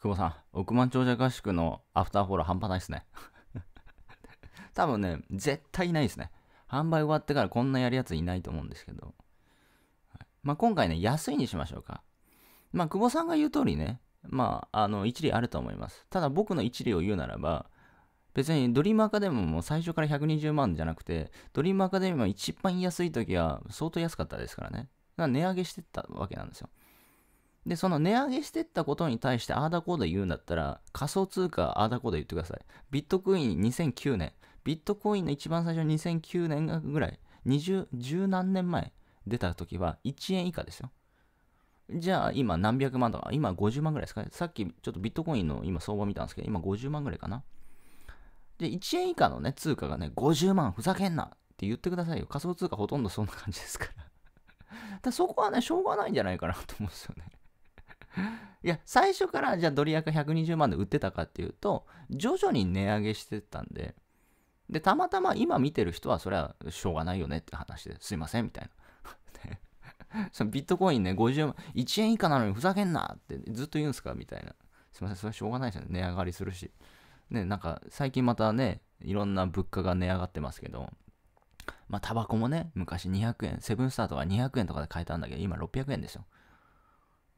久保さん、億万長者合宿のアフターフォロー半端ないですね。多分ね、絶対いないですね。販売終わってからこんなやるやついないと思うんですけど。はい、まあ、今回ね、安いにしましょうか。まあ、久保さんが言う通りね、まあ、あの、一理あると思います。ただ僕の一理を言うならば、別にドリームアカデミーも最初から120万じゃなくて、ドリームアカデミーも一番安い時は相当安かったですからね。だから値上げしてったわけなんですよ。で、その値上げしてったことに対してああだこうだ言うんだったら、仮想通貨ああだこうだ言ってください。ビットコイン2009年、ビットコインの一番最初の2009年ぐらい、20、十何年前出た時は1円以下ですよ。じゃあ今何百万とか、今50万ぐらいですかね。さっきちょっとビットコインの今相場見たんですけど、今50万ぐらいかな。で、1円以下のね、通貨がね、50万ふざけんなって言ってくださいよ。仮想通貨ほとんどそんな感じですから。だそこはね、しょうがないんじゃないかなと思うんですよね。いや、最初からじゃあドリア約120万で売ってたかっていうと、徐々に値上げしてたんで、で、たまたま今見てる人は、それはしょうがないよねって話ですいませんみたいな。そのビットコインね、50万、1円以下なのにふざけんなってずっと言うんすかみたいな。すいません、それはしょうがないですよね。値上がりするし。ね、なんか最近またね、いろんな物価が値上がってますけど、まあ、タバコもね、昔200円、セブンスターとか200円とかで買えたんだけど、今600円ですよ。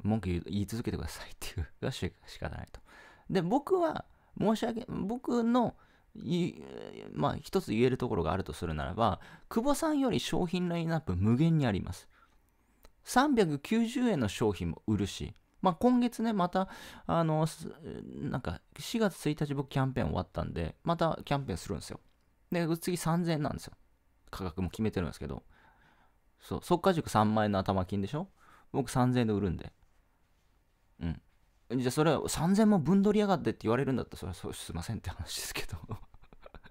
文句言い続けてくださいっていうが仕方ないと。で、僕は、申し訳、僕の、まあ、一つ言えるところがあるとするならば、久保さんより商品ラインナップ無限にあります。390円の商品も売るし、まあ、今月ね、また、あの、なんか、4月1日僕キャンペーン終わったんで、またキャンペーンするんですよ。で、次3000円なんですよ。価格も決めてるんですけど、そう、速化塾3万円の頭金でしょ僕3000円で売るんで。うんじゃあそれは3000も分取りやがってって言われるんだったらそれはそうすいませんって話ですけど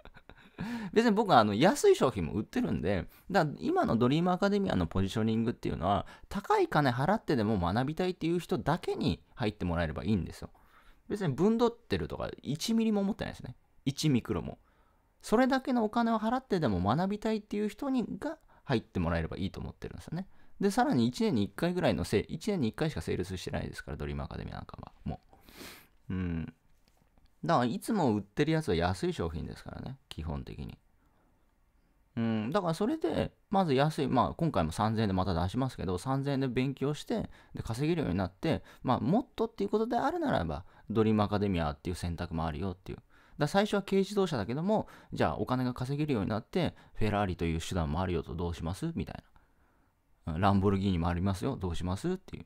別に僕はあの安い商品も売ってるんでだ今のドリームアカデミアのポジショニングっていうのは高い金払ってでも学びたいっていう人だけに入ってもらえればいいんですよ別に分取ってるとか1ミリも持ってないですね1ミクロもそれだけのお金を払ってでも学びたいっていう人にが入ってもらえればいいと思ってるんですよねで、さらに1年に1回ぐらいのせい、1年に1回しかセールスしてないですから、ドリームアカデミーなんかは、もう。うん。だから、いつも売ってるやつは安い商品ですからね、基本的に。うん、だからそれで、まず安い、まあ今回も3000円でまた出しますけど、3000円で勉強して、で稼げるようになって、まあもっとっていうことであるならば、ドリームアカデミアっていう選択もあるよっていう。だ最初は軽自動車だけども、じゃあお金が稼げるようになって、フェラーリという手段もあるよとどうしますみたいな。ランボルギーニもありますよ。どうしますっていう。っ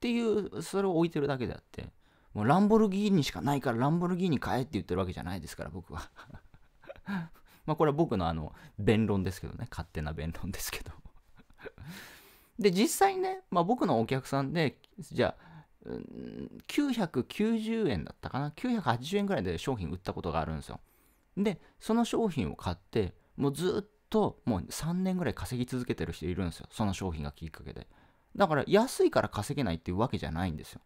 ていう、それを置いてるだけであって。もうランボルギーニしかないからランボルギーニ買えって言ってるわけじゃないですから、僕は まあこれは僕のあの、弁論ですけどね。勝手な弁論ですけど で、実際にね、まあ僕のお客さんで、じゃあ、990円だったかな980円ぐらいで商品売ったことがあるんですよでその商品を買ってもうずっともう3年ぐらい稼ぎ続けてる人いるんですよ。その商品がきっかけで。だから安いから稼げないっていうわけじゃないんですよ。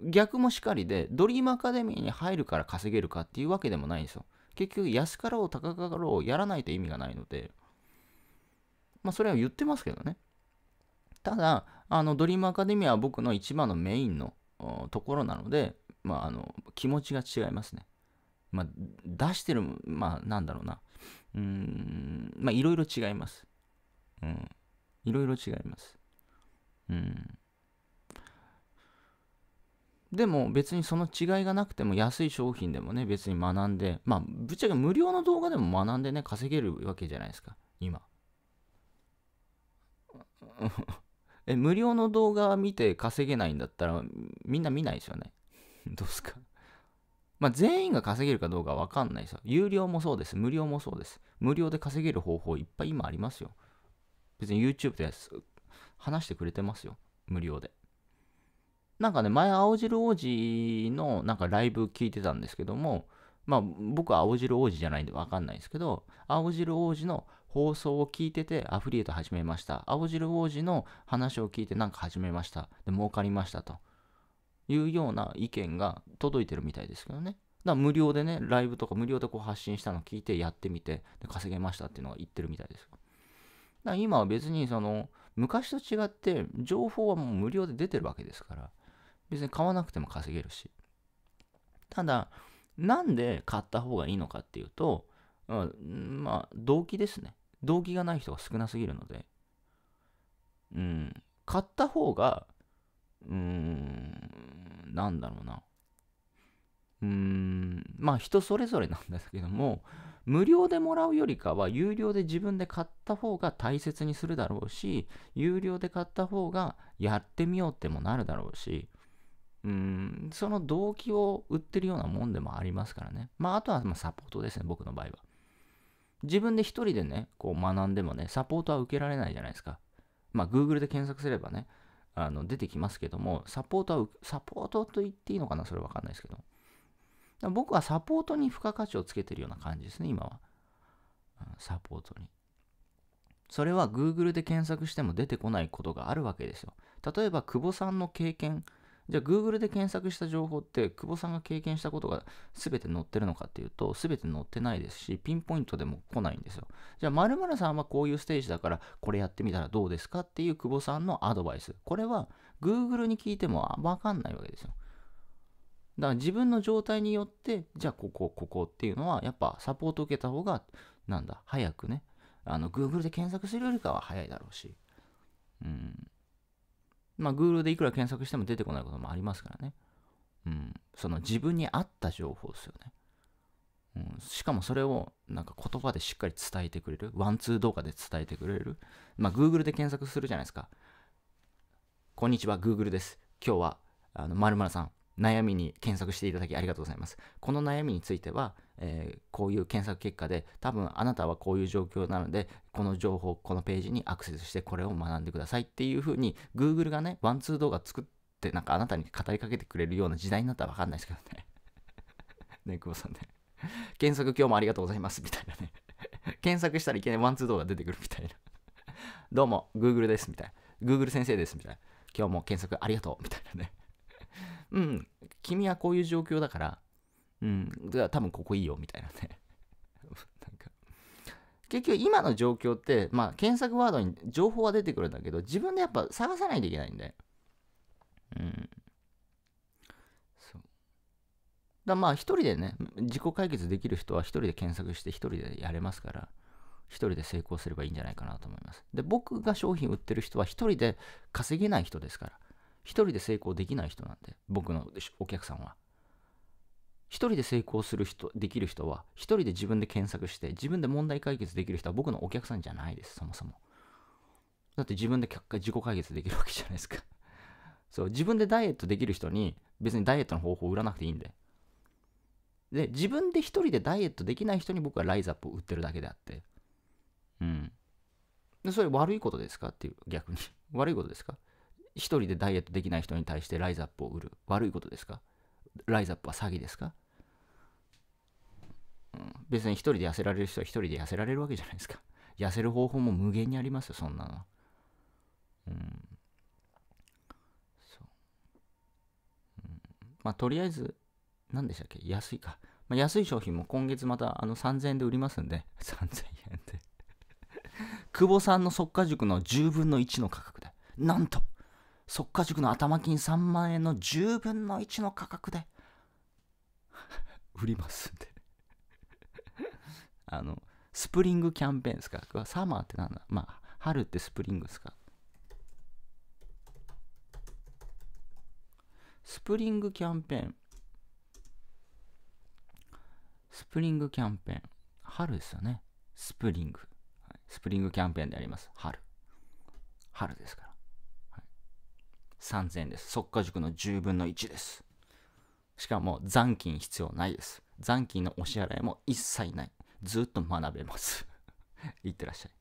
逆もしかりで、ドリームアカデミーに入るから稼げるかっていうわけでもないんですよ。結局安かろう高かろうやらないと意味がないので、まあそれは言ってますけどね。ただ、あのドリームアカデミーは僕の一番のメインのところなので、まあ、あの気持ちが違いますね。まあ、出してる、まあ、なんだろうな。うん、まあ、いろいろ違います。うん。いろいろ違います。うん。でも別にその違いがなくても安い商品でもね別に学んでまあぶっちゃけ無料の動画でも学んでね稼げるわけじゃないですか今 え無料の動画見て稼げないんだったらみんな見ないですよね どうすかまあ、全員が稼げるかどうかわかんないですよ。有料もそうです。無料もそうです。無料で稼げる方法いっぱい今ありますよ。別に YouTube で話してくれてますよ。無料で。なんかね、前、青汁王子のなんかライブ聞いてたんですけども、まあ僕は青汁王子じゃないんでわかんないですけど、青汁王子の放送を聞いててアフリエイト始めました。青汁王子の話を聞いてなんか始めました。で、儲かりましたと。いうような意見が届いてるみたいですけどね。だから無料でね、ライブとか無料でこう発信したの聞いてやってみて、で稼げましたっていうのが言ってるみたいです。だから今は別にその、昔と違って情報はもう無料で出てるわけですから、別に買わなくても稼げるし。ただ、なんで買った方がいいのかっていうと、うん、まあ、動機ですね。動機がない人が少なすぎるので、うん、買った方がうーん、なんだろうな。うーん、まあ人それぞれなんですけども、無料でもらうよりかは、有料で自分で買った方が大切にするだろうし、有料で買った方がやってみようってもなるだろうし、うん、その動機を売ってるようなもんでもありますからね。まあ、あとはまサポートですね、僕の場合は。自分で一人でね、こう学んでもね、サポートは受けられないじゃないですか。まあ、Google で検索すればね、あの出てきますけども、サポートは、サポートと言っていいのかなそれわかんないですけど。僕はサポートに付加価値をつけてるような感じですね、今は。サポートに。それは Google で検索しても出てこないことがあるわけですよ。例えば、久保さんの経験じゃあ Google で検索した情報って久保さんが経験したことが全て載ってるのかっていうと全て載ってないですしピンポイントでも来ないんですよ。じゃあ○○さんはこういうステージだからこれやってみたらどうですかっていう久保さんのアドバイス。これは Google に聞いてもわかんないわけですよ。だから自分の状態によってじゃあここここっていうのはやっぱサポート受けた方がなんだ早くねあの Google で検索するよりかは早いだろうし。うんまあ、Google でいくら検索しても出てこないこともありますからね。うん。その自分に合った情報ですよね。うん、しかもそれをなんか言葉でしっかり伝えてくれる。ワンツー動画で伝えてくれる。まあ、Google で検索するじゃないですか。こんにちは、Google です。今日は、あの、まるさん、悩みに検索していただきありがとうございます。この悩みについては、えー、こういう検索結果で多分あなたはこういう状況なのでこの情報このページにアクセスしてこれを学んでくださいっていうふうに Google がねワンツー動画作ってなんかあなたに語りかけてくれるような時代になったらわかんないですけどね ね久保さんね検索今日もありがとうございますみたいなね 検索したらいけないワンツー動画出てくるみたいな どうも Google ですみたいな Google 先生ですみたいな今日も検索ありがとうみたいなねうん、君はこういう状況だから、うん、多分ここいいよ、みたいなね。なんか結局今の状況って、まあ、検索ワードに情報は出てくるんだけど、自分でやっぱ探さないといけないんで。うん。そう。だまあ、一人でね、自己解決できる人は一人で検索して一人でやれますから、一人で成功すればいいんじゃないかなと思います。で、僕が商品売ってる人は一人で稼げない人ですから。一人で成功できない人なんで、僕のお客さんは。一人で成功する人、できる人は、一人で自分で検索して、自分で問題解決できる人は僕のお客さんじゃないです、そもそも。だって自分で自己解決できるわけじゃないですか そう、自分でダイエットできる人に、別にダイエットの方法を売らなくていいんで。で、自分で一人でダイエットできない人に僕はライズアップを売ってるだけであって。うん。で、それ悪いことですかっていう、逆に。悪いことですか一人でダイエットできない人に対してライザップを売る悪いことですかライザップは詐欺ですか、うん、別に一人で痩せられる人は一人で痩せられるわけじゃないですか痩せる方法も無限にありますよそんなのうんそう、うん、まあとりあえず何でしたっけ安いか、まあ、安い商品も今月またあの3000円で売りますんで3000 円で 久保さんの速稼塾の10分の1の価格でなんと速稼塾の頭金3万円の10分の1の価格で 売りますんで あのスプリングキャンペーンですかサマーってなんだまあ春ってスプリングですかスプリングキャンペーンスプリングキャンペーン春ですよねスプリング、はい、スプリングキャンペーンであります春春ですから3000円です。速価塾の10分の1です。しかも残金必要ないです。残金のお支払いも一切ない。ずっと学べます。い ってらっしゃい。